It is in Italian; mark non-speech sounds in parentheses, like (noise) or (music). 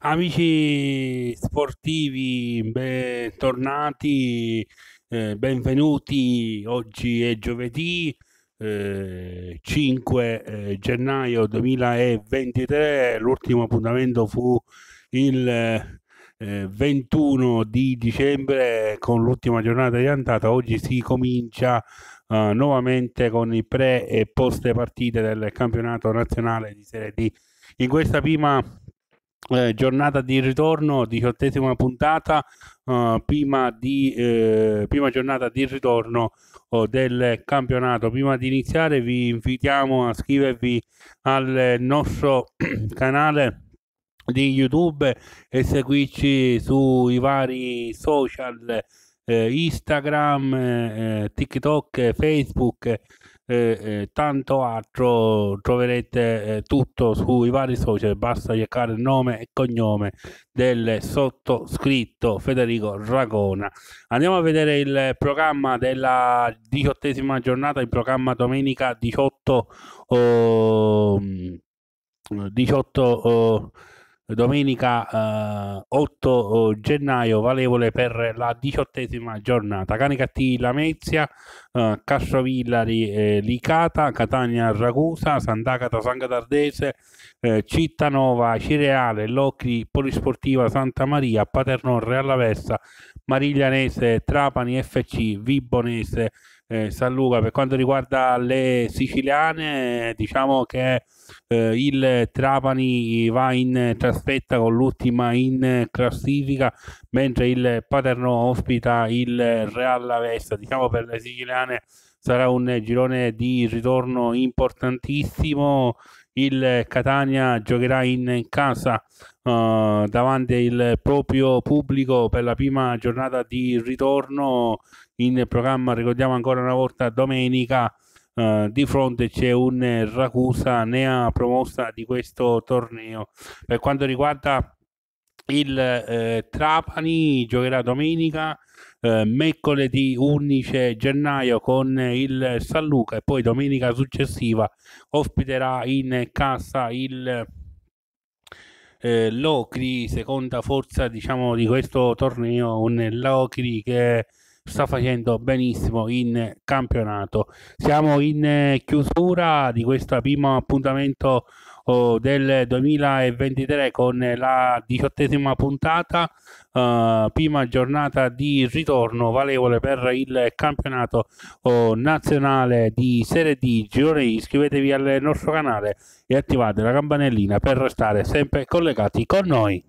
Amici sportivi, bentornati, eh, benvenuti. Oggi è giovedì eh, 5 eh, gennaio 2023. L'ultimo appuntamento fu il 21 eh, di dicembre con l'ultima giornata di andata. Oggi si comincia eh, nuovamente con i pre e post partite del campionato nazionale di Serie D. In questa prima eh, giornata di ritorno, diciottesima puntata, eh, prima, di, eh, prima giornata di ritorno oh, del campionato. Prima di iniziare vi invitiamo a iscrivervi al nostro (clears throat) canale di YouTube e seguirci sui vari social eh, Instagram, eh, eh, TikTok, Facebook eh, tanto altro troverete eh, tutto sui vari social basta cercare il nome e cognome del sottoscritto Federico Ragona andiamo a vedere il programma della diciottesima giornata il programma domenica 18 oh, 18 mm, oh, domenica eh, 8 eh, gennaio valevole per la diciottesima giornata. Canicattì Lamezia, eh, Castrovillari eh, Licata, Catania Ragusa, Sant'Agata Sangatardese, eh, Cittanova Cireale, Locri Polisportiva Santa Maria, Paternorre Allaversa, Mariglianese Trapani FC, Vibonese eh, San Luca. Per quanto riguarda le siciliane, diciamo che eh, il Trapani va in trasfetta con l'ultima in classifica, mentre il Paternò ospita il Real Lavesta. Diciamo per le siciliane sarà un girone di ritorno importantissimo. Il Catania giocherà in casa uh, davanti al proprio pubblico per la prima giornata di ritorno in programma, ricordiamo ancora una volta domenica. Uh, di fronte c'è un Racusa nea promossa di questo torneo. Per quanto riguarda il eh, Trapani, giocherà domenica eh, mercoledì 11 gennaio con il San Luca e poi domenica successiva ospiterà in casa il eh, Locri, seconda forza diciamo di questo torneo, un Locri che sta facendo benissimo in campionato. Siamo in eh, chiusura di questo primo appuntamento oh, del 2023 con la diciottesima puntata, eh, prima giornata di ritorno valevole per il campionato oh, nazionale di Serie D Girone. Iscrivetevi al nostro canale e attivate la campanellina per restare sempre collegati con noi.